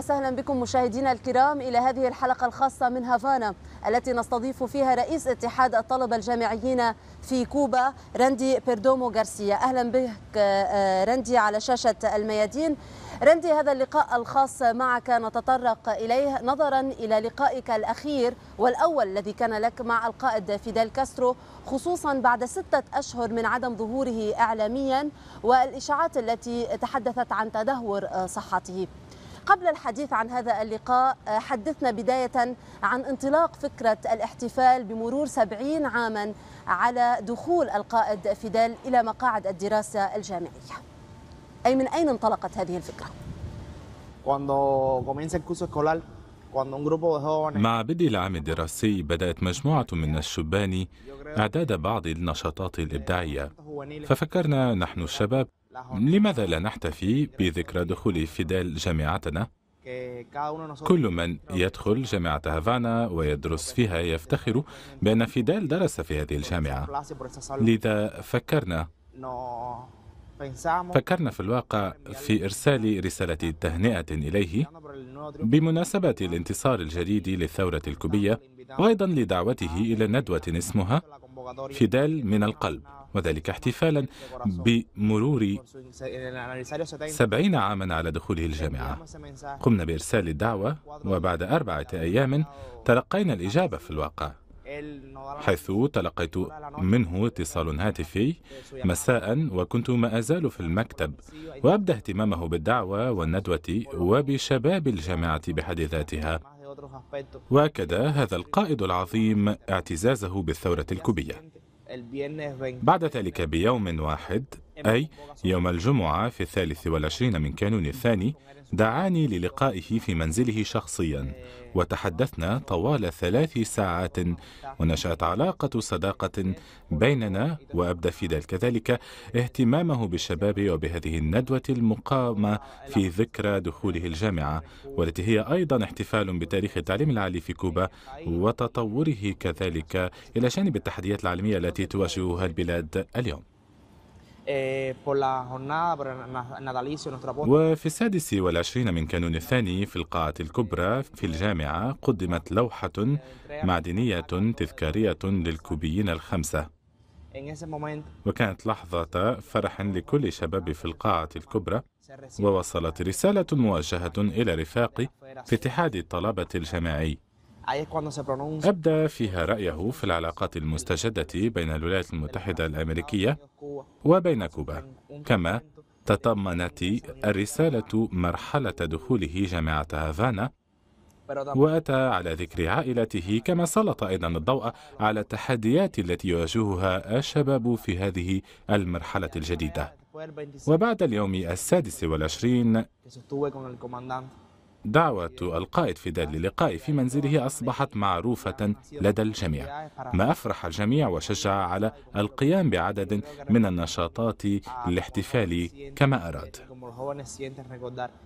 وسهلا بكم مشاهدينا الكرام إلى هذه الحلقة الخاصة من هافانا التي نستضيف فيها رئيس اتحاد الطلبة الجامعيين في كوبا راندي بيردومو غارسيا أهلا بك آه، راندي على شاشة الميادين راندي هذا اللقاء الخاص معك نتطرق إليه نظرا إلى لقائك الأخير والأول الذي كان لك مع القائد فيدال كاسترو خصوصا بعد ستة أشهر من عدم ظهوره إعلاميا والإشاعات التي تحدثت عن تدهور آه، صحته قبل الحديث عن هذا اللقاء آه، حدثنا بداية عن انطلاق فكرة الاحتفال بمرور سبعين عاما على دخول القائد فيدال إلى مقاعد الدراسة الجامعية أي من أين انطلقت هذه الفكرة؟ مع بدء العام الدراسي بدأت مجموعة من الشبان إعداد بعض النشاطات الإبداعية ففكرنا نحن الشباب لماذا لا نحتفي بذكرى دخول فيدال جامعتنا؟ كل من يدخل جامعة هافانا ويدرس فيها يفتخر بأن فيدال درس في هذه الجامعة لذا فكرنا فكرنا في الواقع في إرسال رسالة تهنئة إليه بمناسبة الانتصار الجديد للثورة الكوبية وأيضا لدعوته إلى ندوة اسمها فيدال من القلب وذلك احتفالا بمرور سبعين عاما على دخوله الجامعة قمنا بإرسال الدعوة وبعد أربعة أيام تلقينا الإجابة في الواقع حيث تلقيت منه اتصال هاتفي مساء وكنت ما أزال في المكتب وأبدى اهتمامه بالدعوة والندوة وبشباب الجامعة بحد ذاتها وأكد هذا القائد العظيم اعتزازه بالثورة الكوبية بعد ذلك بيوم واحد أي يوم الجمعة في الثالث والعشرين من كانون الثاني دعاني للقائه في منزله شخصيا وتحدثنا طوال ثلاث ساعات ونشأت علاقة صداقة بيننا وأبدى فيدال كذلك اهتمامه بالشباب وبهذه الندوة المقامة في ذكرى دخوله الجامعة والتي هي أيضا احتفال بتاريخ التعليم العالي في كوبا وتطوره كذلك إلى جانب التحديات العالمية التي تواجهها البلاد اليوم Eh, وفي السادس والعشرين من كانون الثاني في القاعة الكبرى في الجامعة قدمت لوحة معدنية تذكارية للكوبيين الخمسة وكانت لحظة فرح لكل شباب في القاعة الكبرى ووصلت رسالة موجهة إلى رفاقي في اتحاد الطلبة الجامعي أبدى فيها رأيه في العلاقات المستجدة بين الولايات المتحدة الأمريكية وبين كوبا كما تطمنت الرسالة مرحلة دخوله جامعة هافانا وأتى على ذكر عائلته كما سلط أيضا الضوء على التحديات التي يواجهها الشباب في هذه المرحلة الجديدة وبعد اليوم السادس والعشرين دعوة القائد فيدال للقاء في منزله أصبحت معروفة لدى الجميع ما أفرح الجميع وشجع على القيام بعدد من النشاطات للاحتفال كما أراد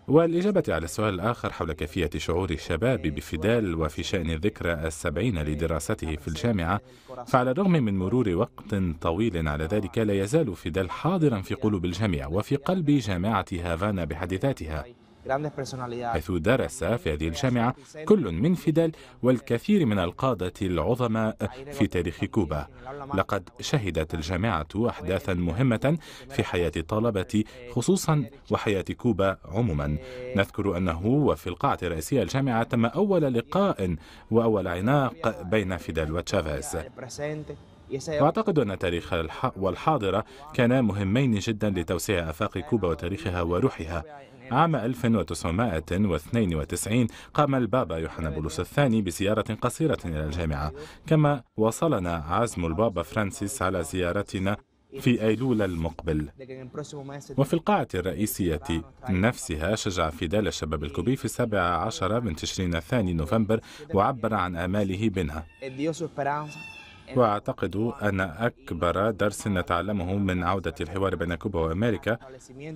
والإجابة على السؤال الآخر حول كيفية شعور الشباب بفيدال وفي شأن الذكرى السبعين لدراسته في الجامعة فعلى الرغم من مرور وقت طويل على ذلك لا يزال فيدال حاضرا في قلوب الجميع وفي قلب جامعة هافانا بحد ذاتها حيث درس في هذه الجامعة كل من فيدال والكثير من القادة العظماء في تاريخ كوبا لقد شهدت الجامعة أحداثا مهمة في حياة الطلبة خصوصا وحياة كوبا عموما نذكر أنه وفي القاعة الرئيسية الجامعة تم أول لقاء وأول عناق بين فيدال وتشافيز أعتقد أن تاريخ والحاضرة كانا مهمين جدا لتوسيع آفاق كوبا وتاريخها وروحها عام 1992 قام البابا يوحنا بولس الثاني بزيارة قصيرة إلى الجامعة كما وصلنا عزم البابا فرانسيس على زيارتنا في أيلول المقبل وفي القاعة الرئيسية نفسها شجع فيدال الشباب الكوبي في السابع عشر من تشرين الثاني نوفمبر وعبر عن آماله بنا واعتقد ان اكبر درس نتعلمه من عوده الحوار بين كوبا وامريكا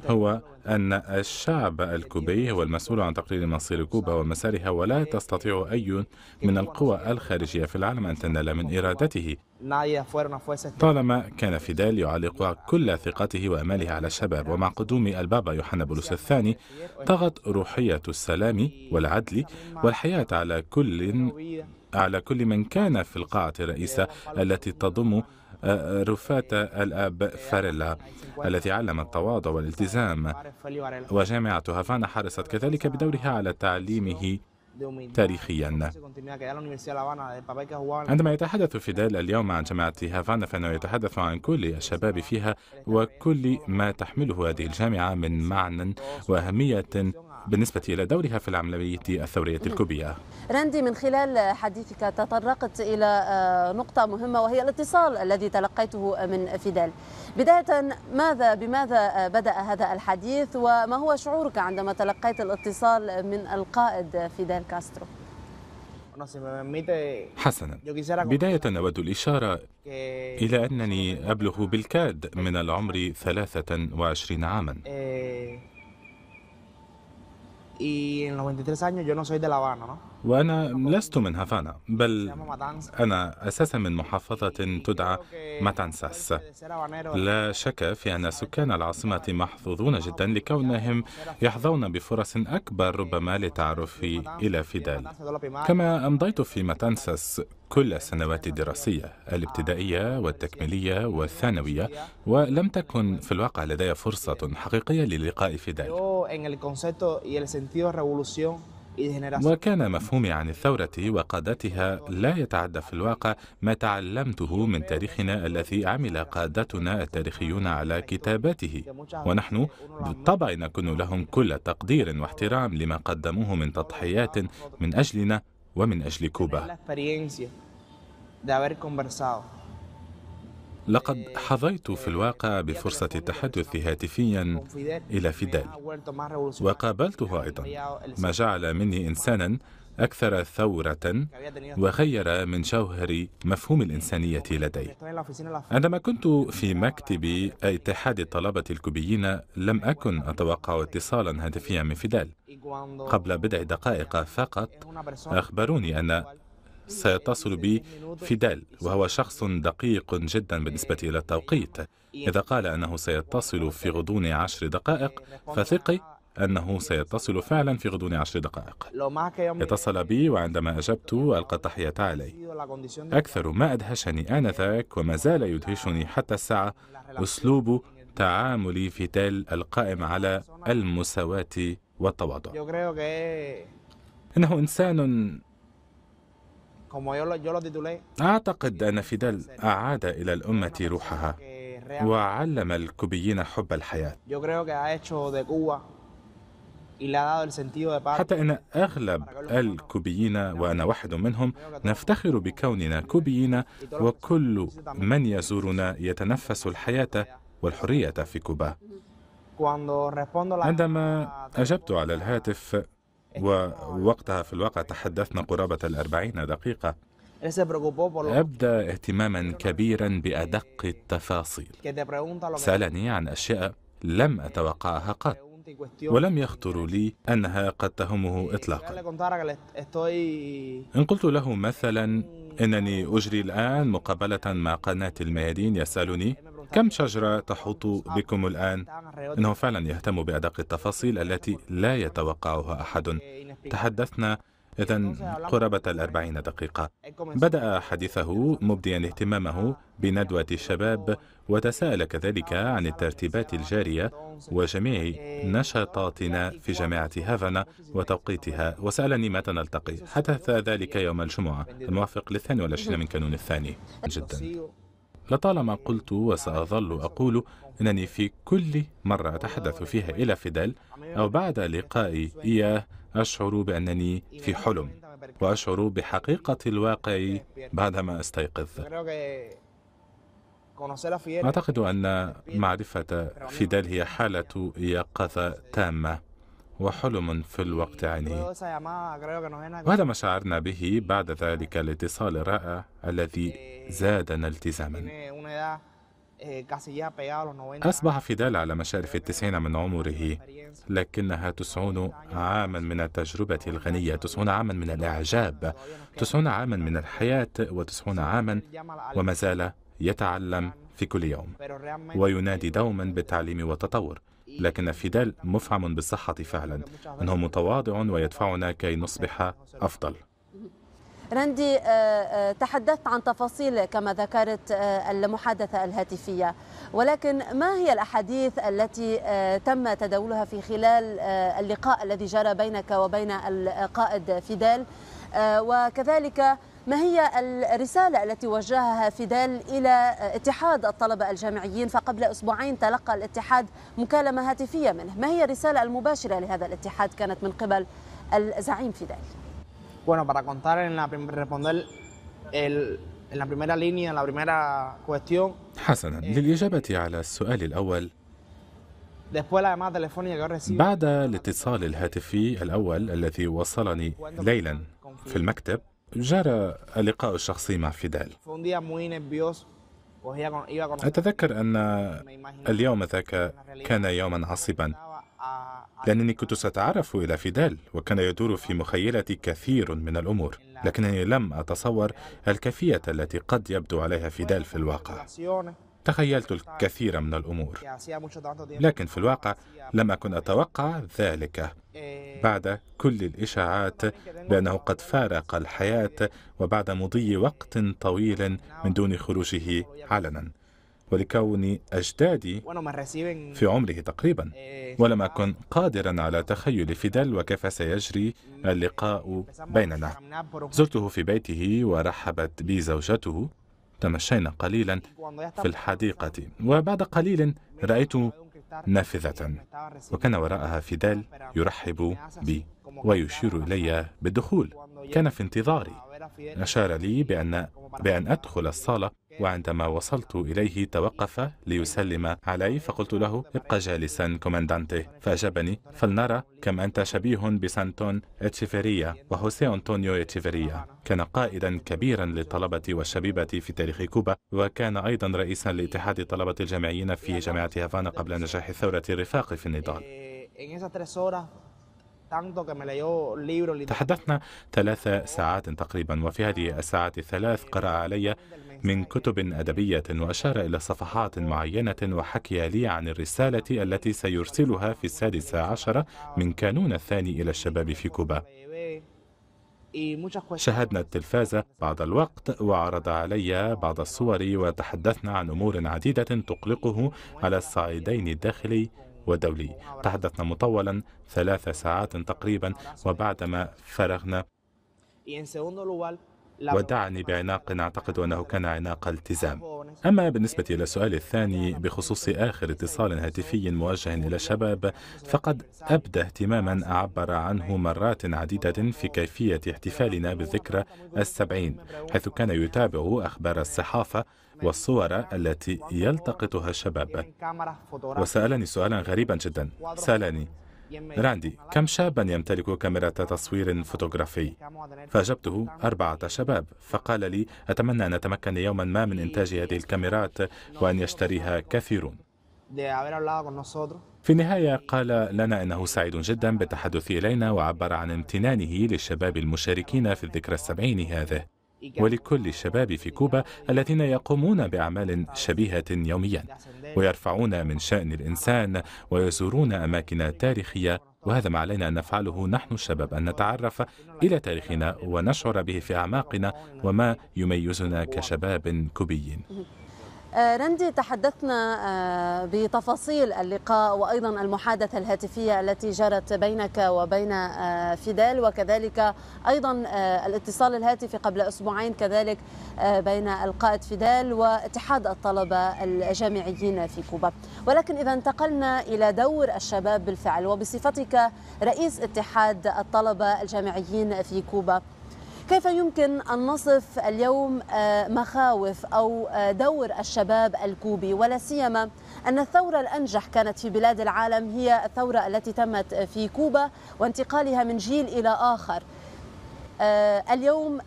هو ان الشعب الكوبي هو المسؤول عن تقرير مصير كوبا ومسارها ولا تستطيع اي من القوى الخارجيه في العالم ان تنال من ارادته طالما كان فيدال يعلق كل ثقته واماله على الشباب ومع قدوم البابا يوحنا بولس الثاني طغت روحيه السلام والعدل والحياه على كل على كل من كان في القاعة الرئيسة التي تضم آه، رفات الأب فاريلا التي علم التواضع والالتزام وجامعة هافانا حرصت كذلك بدورها على تعليمه تاريخيا عندما يتحدث فيدال اليوم عن جامعة هافانا فإنه يتحدث عن كل الشباب فيها وكل ما تحمله هذه الجامعة من معنى وأهمية بالنسبة إلى دورها في العملية الثورية نعم. الكوبية راندي من خلال حديثك تطرقت إلى آه، نقطة مهمة وهي الاتصال الذي تلقيته من فيدال بداية ماذا بماذا آه، بدأ هذا الحديث وما هو شعورك عندما تلقيت الاتصال من القائد فيدال كاسترو حسنا بداية أود الإشارة إلى أنني أبلغ بالكاد من العمر 23 عاما y en los 23 años yo no soy de La Habana, ¿no? وأنا لست من هافانا بل أنا أساسا من محافظة تدعى ماتانساس لا شك في أن سكان العاصمة محظوظون جدا لكونهم يحظون بفرص أكبر ربما للتعرف إلى فيدال كما أمضيت في ماتانساس كل السنوات الدراسية الابتدائية والتكميلية والثانوية ولم تكن في الواقع لدي فرصة حقيقية للقاء فيدال وكان مفهومي عن الثورة وقادتها لا يتعدى في الواقع ما تعلمته من تاريخنا الذي عمل قادتنا التاريخيون على كتاباته ونحن بالطبع نكون لهم كل تقدير واحترام لما قدموه من تضحيات من أجلنا ومن أجل كوبا لقد حظيت في الواقع بفرصة التحدث هاتفيا إلى فيدال وقابلته أيضا ما جعل مني إنسانا أكثر ثورة وغير من جوهر مفهوم الإنسانية لدي عندما كنت في مكتب اتحاد الطلبة الكوبيين لم أكن أتوقع اتصالا هاتفيا من فيدال قبل بضع دقائق فقط أخبروني أن سيتصل بي فيدال وهو شخص دقيق جدا بالنسبة إلى التوقيت إذا قال أنه سيتصل في غضون عشر دقائق فثقي أنه سيتصل فعلا في غضون عشر دقائق اتصل بي وعندما أجبت ألقى التحية علي أكثر ما أدهشني آنذاك وما زال يدهشني حتى الساعة أسلوب تعاملي في تيل القائم على المساواة والتواضع إنه إنسان أعتقد أن فيدال أعاد إلى الأمة روحها وعلم الكوبيين حب الحياة حتى أن أغلب الكوبيين وأنا واحد منهم نفتخر بكوننا كوبيين وكل من يزورنا يتنفس الحياة والحرية في كوبا عندما أجبت على الهاتف ووقتها في الواقع تحدثنا قرابة الأربعين دقيقة أبدى اهتماما كبيرا بأدق التفاصيل سألني عن أشياء لم أتوقعها قط ولم يخطر لي أنها قد تهمه eh, إطلاقا إن قلت له مثلا إنني أجري الآن مقابلة مع قناة الميادين يسألني كم شجرة تحوط بكم الآن؟ إنه فعلا يهتم بأدق التفاصيل التي لا يتوقعها أحد تحدثنا إذا قرابة الأربعين دقيقة بدأ حديثه مبديا اهتمامه بندوة الشباب وتساءل كذلك عن الترتيبات الجارية وجميع نشاطاتنا في جامعة هافانا وتوقيتها وسألني متى نلتقي حدث ذلك يوم الجمعة الموافق للثاني والعشرين من كانون الثاني جدا لطالما قلت وسأظل أقول أنني في كل مرة أتحدث فيها إلى فيدال أو بعد لقائي إياه أشعر بأنني في حلم وأشعر بحقيقة الواقع بعدما أستيقظ أعتقد أن معرفة فيدال هي حالة يقظة تامة وحلم في الوقت عينه وهذا ما شعرنا به بعد ذلك الاتصال الرائع الذي زادنا التزاما إيه، أصبح فيدال على مشارف التسعين من عمره لكنها تسعون عاما من التجربة الغنية تسعون عاما من الإعجاب تسعون عاما من الحياة وتسعون عاما وما زال يتعلم في كل يوم وينادي دوما بالتعليم والتطور لكن فيدال مفعم بالصحة فعلا أنه متواضع ويدفعنا كي نصبح أفضل رندي آه، آه، تحدثت عن تفاصيل كما ذكرت آه، المحادثة الهاتفية ولكن ما هي الأحاديث التي تم تداولها في خلال اللقاء الذي جرى بينك وبين القائد فيدال وكذلك ما هي الرسالة التي وجهها فيدال إلى اتحاد الطلبة الجامعيين فقبل أسبوعين تلقى الاتحاد مكالمة هاتفية منه ما هي الرسالة المباشرة لهذا الاتحاد كانت من قبل الزعيم فيدال؟ Bueno, para contar, en la responder el, حسنا للإجابة eh, على السؤال الأول بعد الاتصال الهاتفي الأول الذي وصلني ليلا في المكتب جرى اللقاء الشخصي مع فيدال أتذكر أن اليوم ذاك كان يوما عصبا لأنني كنت سأتعرف إلى فيدال وكان يدور في مخيلتي كثير من الأمور لكنني لم أتصور الكيفية التي قد يبدو عليها فيدال في الواقع تخيلت الكثير من الأمور لكن في الواقع لم أكن أتوقع ذلك بعد كل الإشاعات بأنه قد فارق الحياة وبعد مضي وقت طويل من دون خروجه علنا ولكون أجدادي في عمره تقريبا eh, ولم أكن قادرا على تخيل فيدل وكيف سيجري mm. اللقاء بيننا زرته في بيته ورحبت بي زوجته تمشينا قليلا في الحديقة وبعد قليل رأيت نافذة وكان وراءها فيدال يرحب بي ويشير إلي بالدخول كان في انتظاري أشار لي بأن, بأن أدخل الصالة وعندما وصلت إليه توقف ليسلم علي فقلت له ابقى جالسا كوماندانتي فأجابني فلنرى كم أنت شبيه بسانتون إتشيفيريا وهوسي أنطونيو إتشيفيريا كان قائدا كبيرا للطلبة والشبيبة في تاريخ كوبا وكان أيضا رئيسا لاتحاد الطلبة الجامعيين في جامعة هافانا قبل نجاح الثورة الرفاق في النضال eh, تحدثنا ثلاث ساعات تقريبا وفي هذه الساعات الثلاث قرأ علي من كتب أدبية وأشار إلى صفحات معينة وحكي لي عن الرسالة التي سيرسلها في السادسة عشرة من كانون الثاني إلى الشباب في كوبا شاهدنا التلفاز بعض الوقت وعرض علي بعض الصور وتحدثنا عن أمور عديدة تقلقه على الصعيدين الداخلي ودولي تحدثنا مطولا ثلاث ساعات تقريبا وبعدما فرغنا ودعني بعناق أعتقد أنه كان عناق التزام أما بالنسبة إلى السؤال الثاني بخصوص آخر اتصال هاتفي موجه إلى الشباب فقد أبدى اهتماما أعبر عنه مرات عديدة في كيفية احتفالنا بالذكرى السبعين حيث كان يتابع أخبار الصحافة والصور التي يلتقطها الشباب يعني وسألني سؤالا غريبا جدا سألني راندي كم شابا يمتلك كاميرا تصوير فوتوغرافي فأجبته أربعة شباب فقال لي أتمنى أن أتمكن يوما ما من إنتاج هذه الكاميرات وأن يشتريها كثيرون في النهاية قال لنا أنه سعيد جدا بالتحدث إلينا وعبر عن امتنانه للشباب المشاركين في الذكرى السبعين هذه ولكل الشباب في كوبا الذين يقومون بأعمال شبيهة يوميا ويرفعون من شأن الإنسان ويزورون أماكن تاريخية وهذا ما علينا أن نفعله نحن الشباب أن نتعرف إلى تاريخنا ونشعر به في أعماقنا وما يميزنا كشباب كوبيين آه، رندي تحدثنا آه، بتفاصيل اللقاء وايضا المحادثه الهاتفيه التي جرت بينك وبين آه، فيدال وكذلك ايضا الاتصال الهاتفي قبل اسبوعين كذلك بين القائد فيدال واتحاد الطلبه الجامعيين في كوبا ولكن اذا انتقلنا الى دور الشباب بالفعل وبصفتك رئيس اتحاد الطلبه الجامعيين في كوبا كيف يمكن أن نصف اليوم آه، مخاوف أو آه، دور الشباب الكوبي ولا سيما أن الثورة الأنجح كانت في بلاد العالم هي الثورة التي تمت في كوبا وانتقالها من جيل إلى آخر آه، اليوم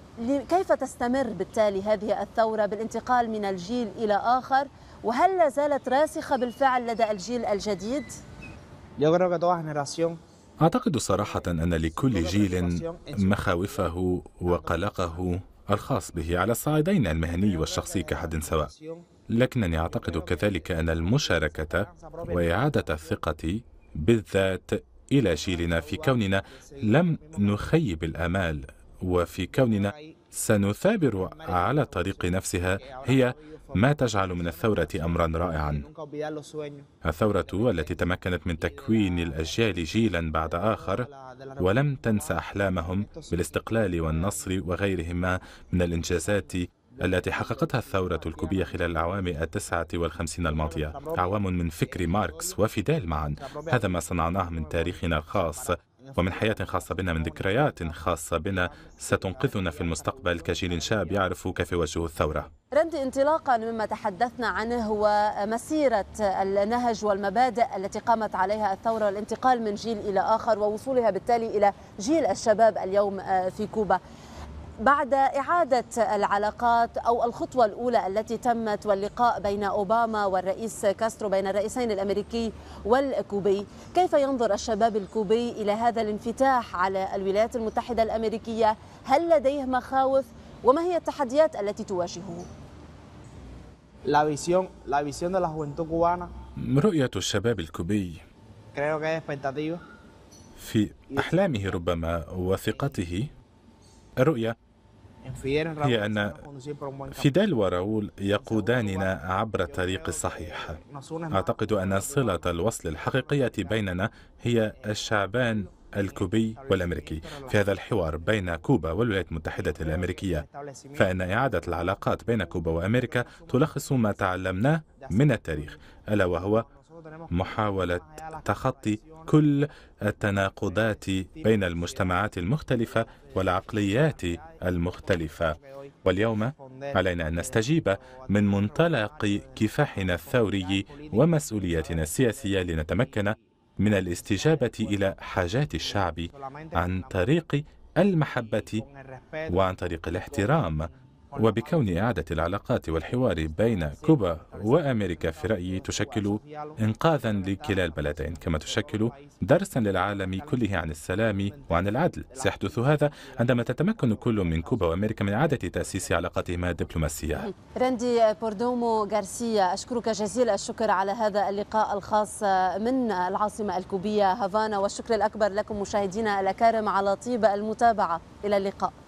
كيف تستمر بالتالي هذه الثورة بالانتقال من الجيل إلى آخر وهل لا زالت راسخة بالفعل لدى الجيل الجديد؟ Yo creo que toda generación أعتقد صراحة أن لكل جيل مخاوفه وقلقه الخاص به على الصعيدين المهني والشخصي كحد سواء لكنني أعتقد كذلك أن المشاركة وإعادة الثقة بالذات إلى جيلنا في كوننا لم نخيب الأمال وفي كوننا سنثابر على الطريق نفسها هي ما تجعل من الثورة أمرا رائعا الثورة التي تمكنت من تكوين الأجيال جيلا بعد آخر ولم تنسى أحلامهم بالاستقلال والنصر وغيرهما من الإنجازات التي حققتها الثورة الكوبية خلال الأعوام التسعة والخمسين الماضية أعوام من فكر ماركس وفيدال معا هذا ما صنعناه من تاريخنا الخاص ومن حياة خاصة بنا من ذكريات خاصة بنا ستنقذنا في المستقبل كجيل شاب يعرف كيف يواجه الثورة رند انطلاقا مما تحدثنا عنه هو مسيرة النهج والمبادئ التي قامت عليها الثورة والانتقال من جيل إلى آخر ووصولها بالتالي إلى جيل الشباب اليوم في كوبا بعد إعادة العلاقات أو الخطوة الأولى التي تمت واللقاء بين أوباما والرئيس كاسترو بين الرئيسين الأمريكي والكوبي كيف ينظر الشباب الكوبي إلى هذا الانفتاح على الولايات المتحدة الأمريكية هل لديه مخاوف وما هي التحديات التي تواجهه؟ رؤية الشباب الكوبي في أحلامه ربما وثقته الرؤية هي أن فيدال وراول يقوداننا عبر الطريق الصحيح أعتقد أن صلة الوصل الحقيقية بيننا هي الشعبان الكوبي والأمريكي في هذا الحوار بين كوبا والولايات المتحدة الأمريكية فإن إعادة العلاقات بين كوبا وأمريكا تلخص ما تعلمناه من التاريخ ألا وهو محاولة تخطي كل التناقضات بين المجتمعات المختلفة والعقليات المختلفة واليوم علينا أن نستجيب من منطلق كفاحنا الثوري ومسؤوليتنا السياسية لنتمكن من الاستجابة إلى حاجات الشعب عن طريق المحبة وعن طريق الاحترام وبكون إعادة العلاقات والحوار بين كوبا وأمريكا في رأيي تشكل إنقاذا لكلا البلدين كما تشكل درسا للعالم كله عن السلام وعن العدل سيحدث هذا عندما تتمكن كل من كوبا وأمريكا من إعادة تأسيس علاقاتهما الدبلوماسية راندي بوردومو غارسيا أشكرك جزيل الشكر على هذا اللقاء الخاص من العاصمة الكوبية هافانا والشكر الأكبر لكم مشاهدينا الأكارم على طيب المتابعة إلى اللقاء